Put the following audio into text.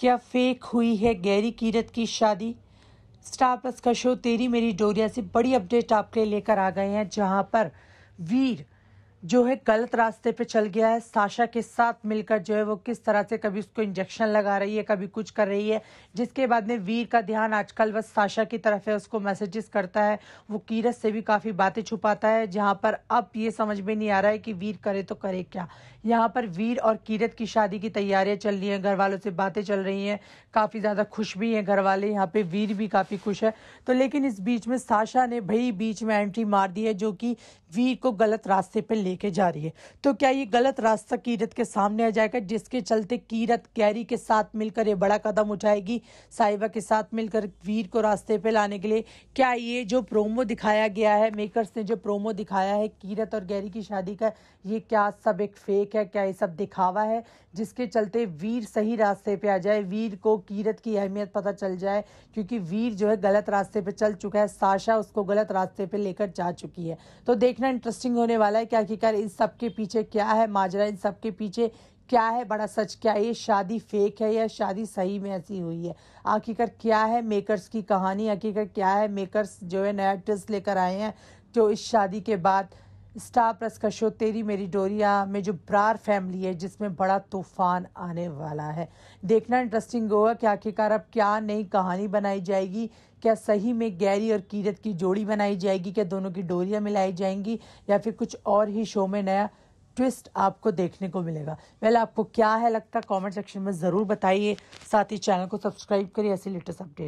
क्या फेक हुई है गैरी कीरत की शादी स्टार प्लस का शो तेरी मेरी डोरिया से बड़ी अपडेट आपके लेकर आ गए हैं जहां पर वीर जो है गलत रास्ते पे चल गया है साशा के साथ मिलकर जो है वो किस तरह से कभी उसको इंजेक्शन लगा रही है कभी कुछ कर रही है जिसके बाद में वीर का ध्यान आजकल बस साशा की तरफ है उसको मैसेजेस करता है वो कीरत से भी काफ़ी बातें छुपाता है जहाँ पर अब ये समझ में नहीं आ रहा है कि वीर करे तो करे क्या यहाँ पर वीर और कीरत की शादी की तैयारियाँ चल रही हैं घर वालों से बातें चल रही हैं काफ़ी ज़्यादा खुश भी हैं घर वाले यहाँ पर वीर भी काफ़ी खुश है तो लेकिन इस बीच में साशा ने भई बीच में एंट्री मार दी है जो कि वीर को गलत रास्ते पर ले लेके जा रही है तो क्या ये गलत रास्ता कीरत के सामने आ जाएगा जिसके चलते कीरत कैरी के साथ मिलकर ये बड़ा कदम उठाएगी साहिबा के साथ मिलकर वीर को रास्ते पे लाने के लिए क्या ये जो प्रोमो दिखाया गया है मेकर्स ने जो प्रोमो दिखाया है कीरत और गैरी की शादी का ये क्या सब एक फेक है क्या ये सब दिखावा है जिसके चलते वीर सही रास्ते पे आ जाए वीर को कीरत की अहमियत पता चल जाए क्योंकि वीर जो है गलत रास्ते पे चल चुका है साशा उसको गलत रास्ते पे लेकर जा चुकी है तो देखना इंटरेस्टिंग होने वाला है क्या कि लेकर इन सब के पीछे क्या है माजरा इन सब के पीछे क्या है बड़ा सच क्या है ये शादी फेक है या शादी सही में ऐसी हुई है आखिरकार क्या है मेकर्स की कहानी आखिरकार क्या है मेकर्स जो है नया ट्विस्ट लेकर आए हैं जो इस शादी के बाद स्टार प्लस का शो तेरी मेरी डोरिया में जो ब्रार फैमिली है जिसमें बड़ा तूफान आने वाला है देखना इंटरेस्टिंग होगा कि आखिरकार अब क्या नई कहानी बनाई जाएगी क्या सही में गैरी और कीरत की जोड़ी बनाई जाएगी क्या दोनों की डोरियाँ मिलाई जाएंगी या फिर कुछ और ही शो में नया ट्विस्ट आपको देखने को मिलेगा पहले आपको क्या है लगता कमेंट सेक्शन में ज़रूर बताइए साथ ही चैनल को सब्सक्राइब करिए ऐसे लेटेस्ट अपडेट